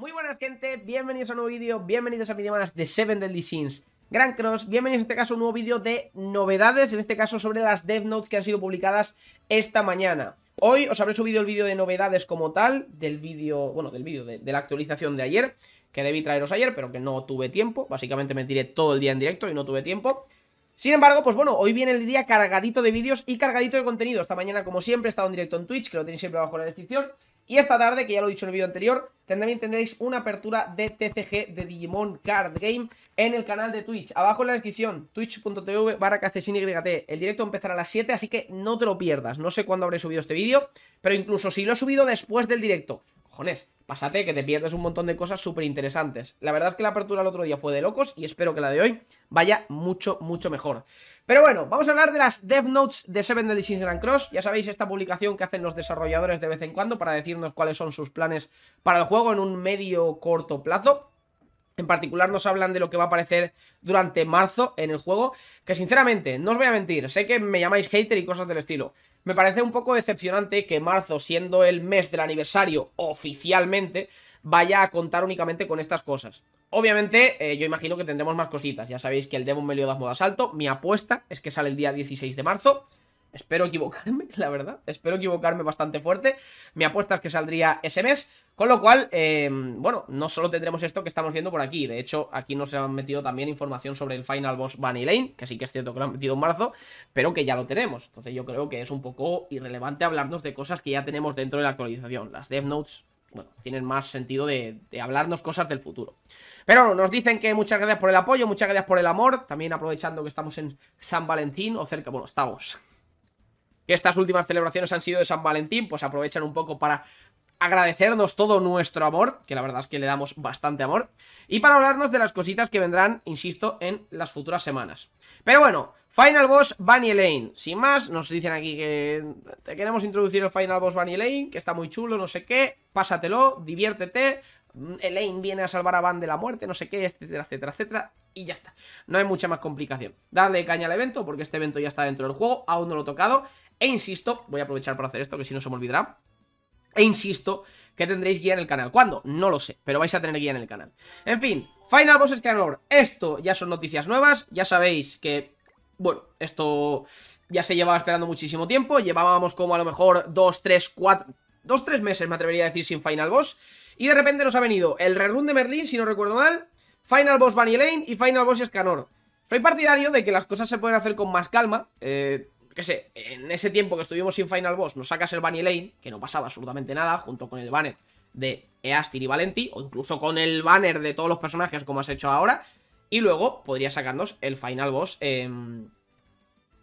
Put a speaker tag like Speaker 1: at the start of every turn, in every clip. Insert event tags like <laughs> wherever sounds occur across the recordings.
Speaker 1: Muy buenas gente, bienvenidos a un nuevo vídeo, bienvenidos a mi vídeo más de Seven Deadly Sins Gran Cross, bienvenidos en este caso a un nuevo vídeo de novedades, en este caso sobre las Death Notes que han sido publicadas esta mañana Hoy os habré subido el vídeo de novedades como tal, del vídeo, bueno, del vídeo de, la actualización de ayer Que debí traeros ayer, pero que no tuve tiempo, básicamente me tiré todo el día en directo y no tuve tiempo sin embargo, pues bueno, hoy viene el día cargadito de vídeos y cargadito de contenido. Esta mañana, como siempre, he estado en directo en Twitch, que lo tenéis siempre abajo en la descripción. Y esta tarde, que ya lo he dicho en el vídeo anterior, también tendréis una apertura de TCG de Digimon Card Game en el canal de Twitch. Abajo en la descripción, twitch.tv barra El directo empezará a las 7, así que no te lo pierdas. No sé cuándo habré subido este vídeo, pero incluso si lo he subido después del directo, Cojones, pásate que te pierdes un montón de cosas súper interesantes. La verdad es que la apertura el otro día fue de locos y espero que la de hoy vaya mucho, mucho mejor. Pero bueno, vamos a hablar de las Dev Notes de Seven Deadly Grand Cross. Ya sabéis, esta publicación que hacen los desarrolladores de vez en cuando para decirnos cuáles son sus planes para el juego en un medio corto plazo. En particular nos hablan de lo que va a aparecer durante marzo en el juego, que sinceramente, no os voy a mentir, sé que me llamáis hater y cosas del estilo, me parece un poco decepcionante que marzo, siendo el mes del aniversario oficialmente, vaya a contar únicamente con estas cosas. Obviamente, eh, yo imagino que tendremos más cositas. Ya sabéis que el Demon Meliodas Moda Salto, mi apuesta es que sale el día 16 de marzo. Espero equivocarme, <laughs> la verdad. Espero equivocarme bastante fuerte. Mi apuesta es que saldría ese mes. Con lo cual, em, bueno, no solo tendremos esto que estamos viendo por aquí. De hecho, aquí nos han metido también información sobre el Final Boss Bunny Lane, que sí que es cierto que lo han metido en marzo, pero que ya lo tenemos. Entonces yo creo que es un poco irrelevante hablarnos de cosas que ya tenemos dentro de la actualización. Las Death Notes bueno, tienen más sentido de, de, hablarnos cosas del futuro. Pero bueno, nos dicen que muchas gracias por el apoyo, muchas gracias por el amor, también aprovechando que estamos en San Valentín, o cerca, bueno, estamos, que estas últimas celebraciones han sido de San Valentín, pues aprovechan un poco para agradecernos todo nuestro amor, que la verdad es que le damos bastante amor, y para hablarnos de las cositas que vendrán, insisto, en las futuras semanas. Pero bueno, Final Boss Bunny Lane. Sin más, nos dicen aquí que te queremos introducir el Final Boss Bunny Lane, que está muy chulo, no sé qué, pásatelo, diviértete, mm, Elaine viene a salvar a Van de la muerte, no sé qué, etcétera, etcétera, etcétera. Y ya está. No hay mucha más complicación. Darle caña al evento, porque este evento ya está dentro del juego, aún no lo he tocado. E insisto, voy a aprovechar para hacer esto que si no se me olvidará. E insisto que tendréis guía en el canal. ¿Cuándo? No lo sé, pero vais a tener guía en el canal. En fin, Final Boss Scanor. Esto ya son noticias nuevas. Ya sabéis que, bueno, esto ya se llevaba esperando muchísimo tiempo. Llevábamos como a lo mejor 2, 3, 4... Dos, tres meses me atrevería a decir sin Final Boss. Y de repente nos ha venido el Rerun de Merlin, si no recuerdo mal. Final Boss Bunny Lane y Final Boss Scanor. Soy partidario de que las cosas se pueden hacer con más calma. Eh que sé, en ese tiempo que estuvimos sin Final Boss, nos sacas el Bunny Lane, que no pasaba absolutamente nada, junto con el banner de Eastir y Valenti, o incluso con el banner de todos los personajes como has hecho ahora, y luego podría sacarnos el Final Boss em,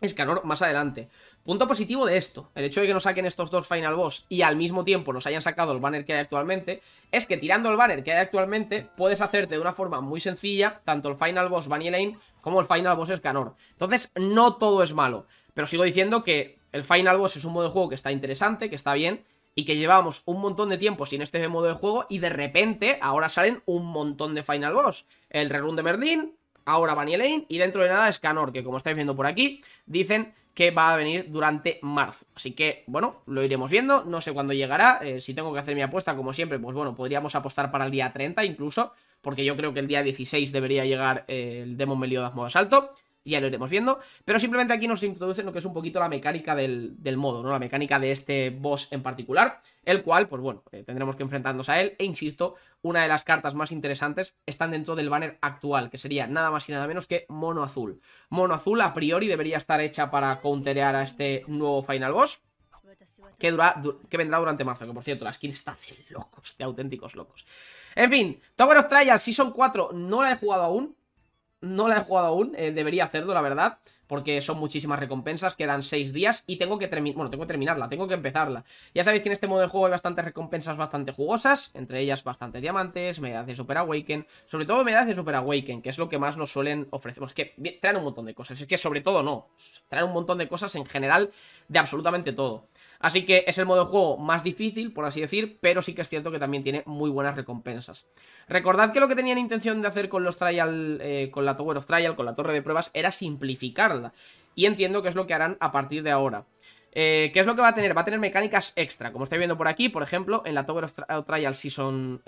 Speaker 1: Escanor más adelante. Punto positivo de esto, el hecho de que nos saquen estos dos Final Boss y al mismo tiempo nos hayan sacado el banner que hay actualmente, es que tirando el banner que hay actualmente, puedes hacerte de una forma muy sencilla tanto el Final Boss Bunny Lane como el Final Boss Escanor. Entonces, no todo es malo. Pero sigo diciendo que el Final Boss es un modo de juego que está interesante, que está bien, y que llevamos un montón de tiempo sin este modo de juego, y de repente ahora salen un montón de Final Boss. El Rerun de Merlin, ahora Bunny Lane, y dentro de nada Scanor, que como estáis viendo por aquí, dicen que va a venir durante marzo. Así que, bueno, lo iremos viendo, no sé cuándo llegará, eh, si tengo que hacer mi apuesta, como siempre, pues bueno, podríamos apostar para el día 30 incluso, porque yo creo que el día 16 debería llegar eh, el Demon Meliodas modo asalto ya lo iremos viendo, pero simplemente aquí nos introduce lo que es un poquito la mecánica del, modo, ¿no? La mecánica de este boss en particular, el cual, pues bueno, eh, tendremos que enfrentarnos a él, e insisto, una de las cartas más interesantes están dentro del banner actual, que sería nada más y nada menos que Mono Azul. Mono Azul a priori debería estar hecha para counterear a este nuevo Final Boss, que, que vendrá durante marzo, que por cierto, la skin está de locos, de auténticos locos. En fin, Tower of Trials Season 4 no la he jugado aún, no la he jugado aún, eh, debería hacerlo, la verdad, porque son muchísimas recompensas, quedan 6 días y tengo que bueno, tengo que terminarla, tengo que empezarla. Ya sabéis que en este modo de juego hay bastantes recompensas bastante jugosas, entre ellas bastantes diamantes, medallas de Super Awaken, sobre todo medallas de Super Awaken, que es lo que más nos suelen ofrecer. que traen un montón de cosas, es que sobre todo no, traen un montón de cosas en general de absolutamente todo. Así que es el modo de juego más difícil, por así decir, pero sí que es cierto que también tiene muy buenas recompensas. Recordad que lo que tenían intención de hacer con los trial, eh, con la Tower of Trial, con la torre de pruebas, era simplificarla. Y entiendo que es lo que harán a partir de ahora. Eh, ¿Qué es lo que va a tener? Va a tener mecánicas extra, como estáis viendo por aquí, por ejemplo, en la Tower of, Trial Season 4.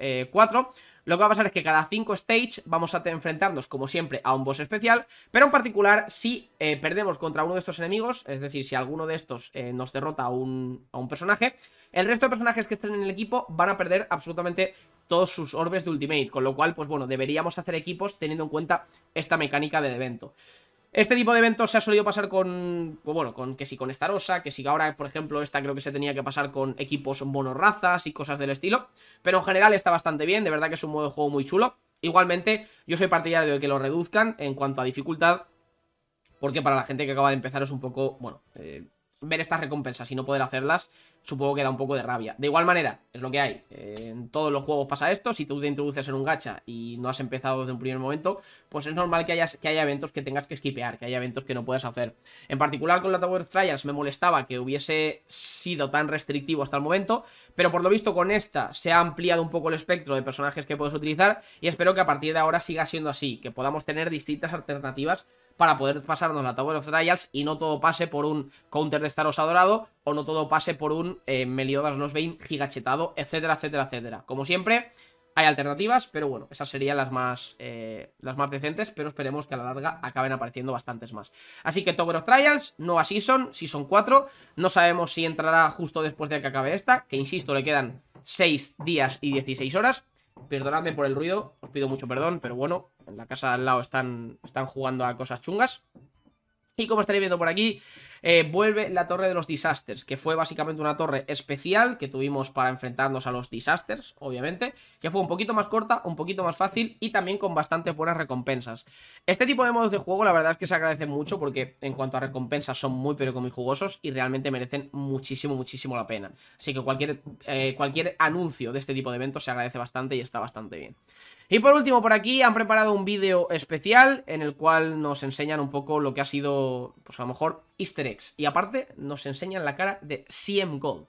Speaker 1: Eh, lo que va a pasar es que cada 5 stage vamos a enfrentarnos, como siempre, a un boss especial, pero en particular, si eh, perdemos contra uno de estos enemigos, es decir, si alguno de estos nos derrota a un, personaje, el resto de personajes que estén en el equipo van a perder absolutamente todos sus orbes de Ultimate, con lo cual, pues bueno, deberíamos hacer equipos teniendo en cuenta esta mecánica de evento. Este tipo de eventos se ha solido pasar con, pues bueno, con que si con Starosa, que si ahora, por ejemplo, esta creo que se tenía que pasar con equipos monorrazas y cosas del estilo. Pero en general está bastante bien, de verdad que es un modo de juego muy chulo. Igualmente, yo soy partidario de que lo reduzcan en cuanto a dificultad, porque para la gente que acaba de empezar es un poco, bueno, eh, ver estas recompensas y no poder hacerlas, supongo que da un poco de rabia. De igual manera, es lo que hay. Eh, en todos los juegos pasa esto. Si tú te introduces en un gacha y no has empezado desde un primer momento, pues es normal que, que haya eventos que tengas que skipear, que haya eventos que no puedas hacer. En particular con la Tower Trials me molestaba que hubiese sido tan restrictivo hasta el momento, pero por lo visto con esta se ha ampliado un poco el espectro de personajes que puedes utilizar y espero que a partir de ahora siga siendo así, que podamos tener distintas alternativas para poder pasarnos la Tower of Trials y no todo pase por un counter de Staros adorado o no todo pase por un eh, Meliodas Meliodas Nosbane gigachetado, etcétera, etcétera, etcétera. Como siempre, hay alternativas, pero bueno, esas serían las más, eh, las más decentes, pero esperemos que a la larga acaben apareciendo bastantes más. Así que Tower of Trials, son Season, Season 4, no sabemos si entrará justo después de que acabe esta, que insisto, le quedan 6 días y 16 horas. Perdonadme por el ruido, os pido mucho perdón, pero bueno, en la casa de al lado están, están jugando a cosas chungas. Y como estaréis viendo por aquí, eh, vuelve la Torre de los Disasters, que fue básicamente una torre especial que tuvimos para enfrentarnos a los Disasters, obviamente, que fue un poquito más corta, un poquito más fácil y también con bastante buenas recompensas. Este tipo de modos de juego la verdad es que se agradece mucho porque en cuanto a recompensas son muy pero muy jugosos y realmente merecen muchísimo, muchísimo la pena. Así que cualquier, eh, cualquier anuncio de este tipo de eventos se agradece bastante y está bastante bien. Y por último, por aquí han preparado un vídeo especial en el cual nos enseñan un poco lo que ha sido, pues a lo mejor, easter eggs. Y aparte, nos enseñan la cara de CM Gold.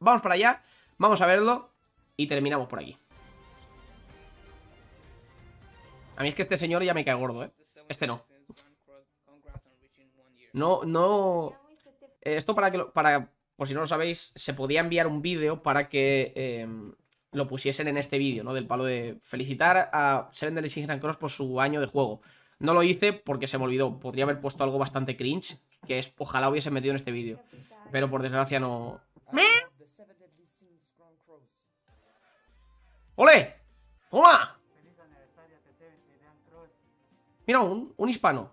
Speaker 1: Vamos para allá, vamos a verlo y terminamos por aquí. A mí es que este señor ya me cae gordo, ¿eh? Este no. No, no... Eh, esto para que... Lo, para, por si no lo sabéis, se podía enviar un vídeo para que... Em, lo pusiesen en este vídeo, ¿no? Del palo de felicitar a Seven Deadly Grand Cross por su año de juego. No lo hice porque se me olvidó. Podría haber puesto algo bastante cringe, que es ojalá hubiese metido en este vídeo. Pero por desgracia no... ¿Me? ¡Ole! Mira, un, un hispano.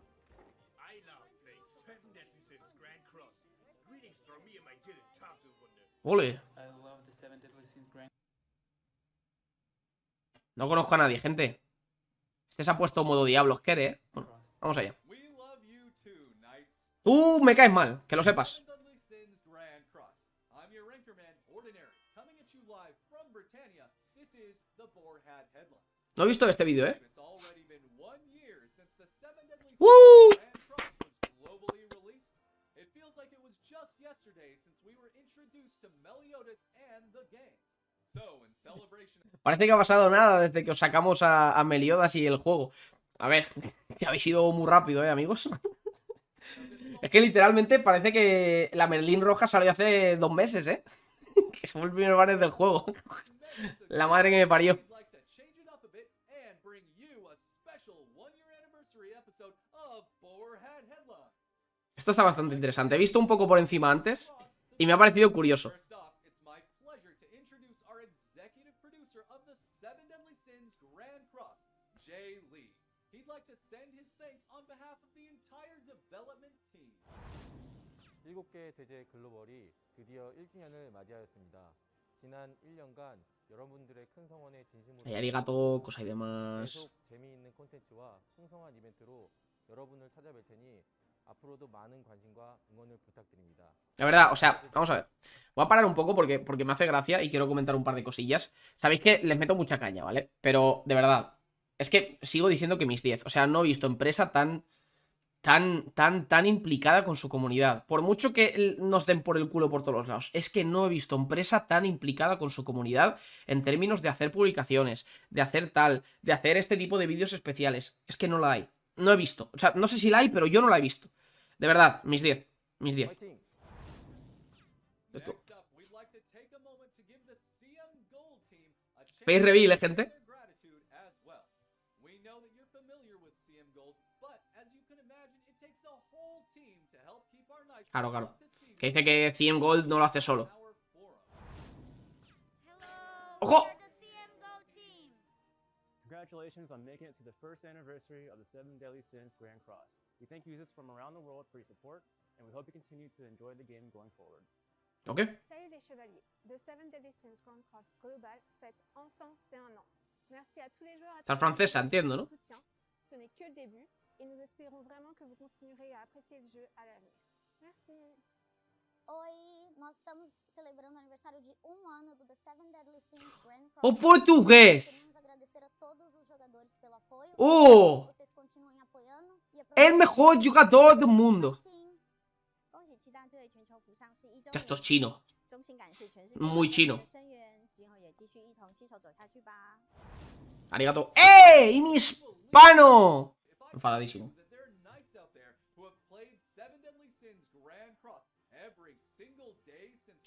Speaker 1: ¡Ole! No conozco a nadie, gente. Este se ha puesto modo Diablos, ¿qué eh? vamos allá. ¡Uh! me caes mal, que lo sepas. No he visto este vídeo, ¿eh? ¡Uh! Meliodas Parece que ha pasado nada desde que os sacamos a, Meliodas y el juego. A ver, <laughs> habéis ido muy rápido, ¿eh, amigos? <laughs> es que literalmente parece que la Merlín Roja salió hace dos meses, ¿eh? <laughs> que fue el primer banner del juego. la madre que me parió. Esto está bastante interesante. He visto un poco por encima antes y me ha parecido curioso.
Speaker 2: producer of the Seven Deadly Sins Grand Cross, Jay Lee. He'd like to send his thanks on behalf of the entire development team. 7개 대제 글로벌이 드디어 1주년을 맞이하였습니다. 지난 1년간 여러분들의 큰 성원에 진심으로 야리가또 고사이데마스 재미있는 콘텐츠와 풍성한 이벤트로 여러분을 찾아뵐 테니
Speaker 1: La verdad, o sea, vamos a ver. Voy a parar un poco porque, porque me hace gracia y quiero comentar un par de cosillas. Sabéis que les meto mucha caña, ¿vale? Pero, de verdad, es que sigo diciendo que mis 10. O sea, no he visto empresa tan, tan, tan, tan implicada con su comunidad. Por mucho que nos den por el culo por todos lados, es que no he visto empresa tan implicada con su comunidad en términos de hacer publicaciones, de hacer tal, de hacer este tipo de vídeos especiales. Es que no la hay no he visto. O sea, no sé si la hay, pero yo no la he visto. De verdad, mis 10. Mis 10. Face reveal, ¿eh, gente? Claro, claro. Que dice que CM gold no lo hace solo.
Speaker 2: ¡Ojo! Congratulations on making it to the first anniversary of the Seven Deadly Sins Grand Cross. We thank users from around the world for your support, and we hope you continue to enjoy the game going forward. Okay.
Speaker 1: Salut les chevaliers. The Seven Deadly Sins Grand Cross Global fête enfin ses un an. Merci à tous les joueurs. Está francesa, entiendo, ¿no? Ce n'est que le début, et nous espérons vraiment que vous continuerez à apprécier le jeu à l'avenir. Merci. Oi,
Speaker 2: nós estamos celebrando o aniversário de um ano do The Seven Deadly Sins
Speaker 1: Oh! ¡El mejor jugador del do mundo. Esto es chino. Muy chino. Arigato. ¡Eh! ¡Y mi hispano!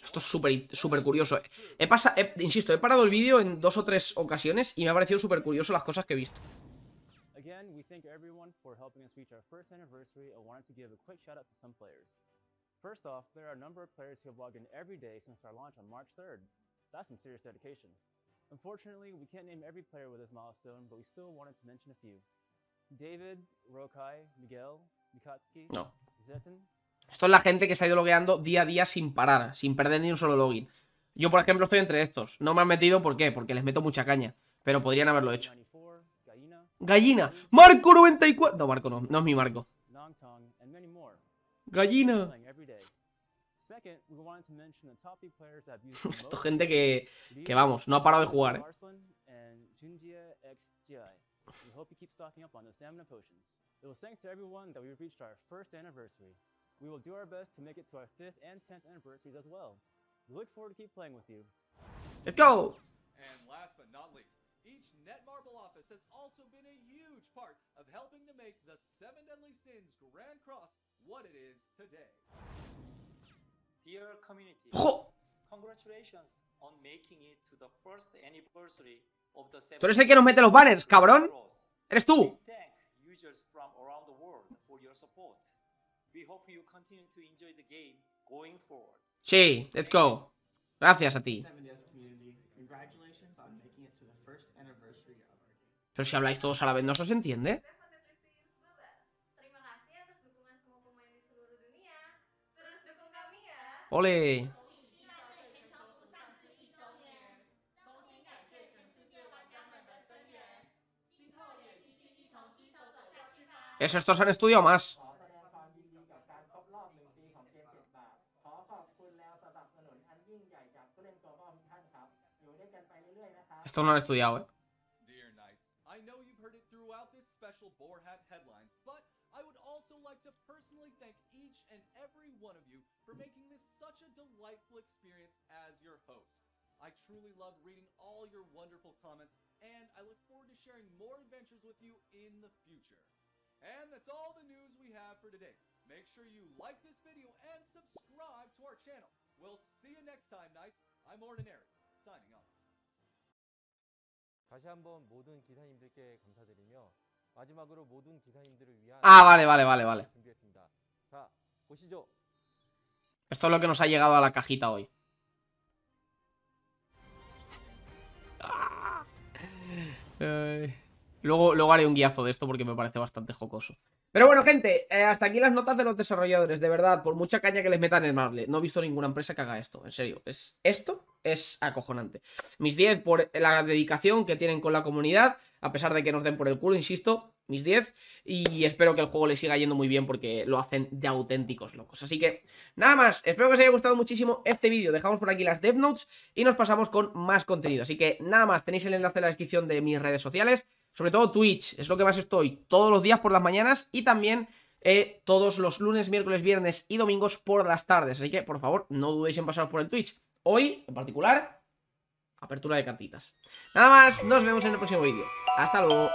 Speaker 1: Esto es súper súper curioso. He pasado, insisto, he parado el vídeo en dos o tres ocasiones y me ha parecido súper curioso las cosas que he visto.
Speaker 2: Again, we thank everyone for helping us reach our first anniversary I wanted to give a quick shout out to some players. First off, there are a number of players who have logged in every day since our launch on March 3rd. That's some serious dedication. Unfortunately, we can't name every player with this milestone, but we still wanted to mention a few. David, Rokai, Miguel,
Speaker 1: Mikatsuki, no. Zetin, esto es la gente que se ha ido logueando día a día sin parar, sin perder ni un solo login. Yo, por ejemplo, estoy entre estos. No me han metido, ¿por qué? Porque les meto mucha caña. Pero podrían haberlo hecho. Gallina. Marco 94. No, Marco no. No es mi Marco. Gallina.
Speaker 2: <laughs> Esto es gente que, que, vamos, no ha parado de jugar. ¿eh? We will do our best to make it to our 5th and 10th anniversaries as well. We look forward to keep playing with you. Let's go! And last but not least, each Netmarble office has also been a huge part of helping to make the Seven Deadly Sins Grand Cross what it is today.
Speaker 1: Dear community, congratulations on making it to the first anniversary of the Seven Tú eres el que Eres tú. Thank users from around the world for your support. We hope you continue to enjoy the game going forward. Sí, let's go. Gracias a ti. Pero si habláis todos a la vez, ¿no os entiende? ¡Ole! Eso estos han estudiado más.
Speaker 2: Esto no lo he estudiado, ¿eh? I truly love reading all your wonderful comments, and I look forward to sharing more adventures with you in the future. And that's all the news we have for today. Make sure you like this video and subscribe to our channel. We'll see you next time, Knights. I'm Ordinary. Ah, vale, vale, vale, vale.
Speaker 1: Esto es lo que nos ha llegado a la cajita hoy. Ah. Luego, luego haré un guiazo de esto porque me parece bastante jocoso. Pero bueno, gente, eh, hasta aquí las notas de los desarrolladores, de verdad, por mucha caña que les metan en Marble. No he visto ninguna empresa que haga esto, en serio. Es esto es acojonante. Mis 10 por la dedicación que tienen con la comunidad, a pesar de que nos den por el culo, insisto, mis 10. Y espero que el juego les siga yendo muy bien porque lo hacen de auténticos locos. Así que nada más, espero que os haya gustado muchísimo este vídeo. Dejamos por aquí las Dev Notes y nos pasamos con más contenido. Así que nada más, tenéis el enlace en la descripción de mis redes sociales. Sobre todo Twitch, es lo que más estoy todos los días por las mañanas y también eh, todos los lunes, miércoles, viernes y domingos por las tardes. Así que por favor, no dudéis en pasar por el Twitch. Hoy, en particular, apertura de cartitas. Nada más, nos vemos en el próximo vídeo. Hasta luego.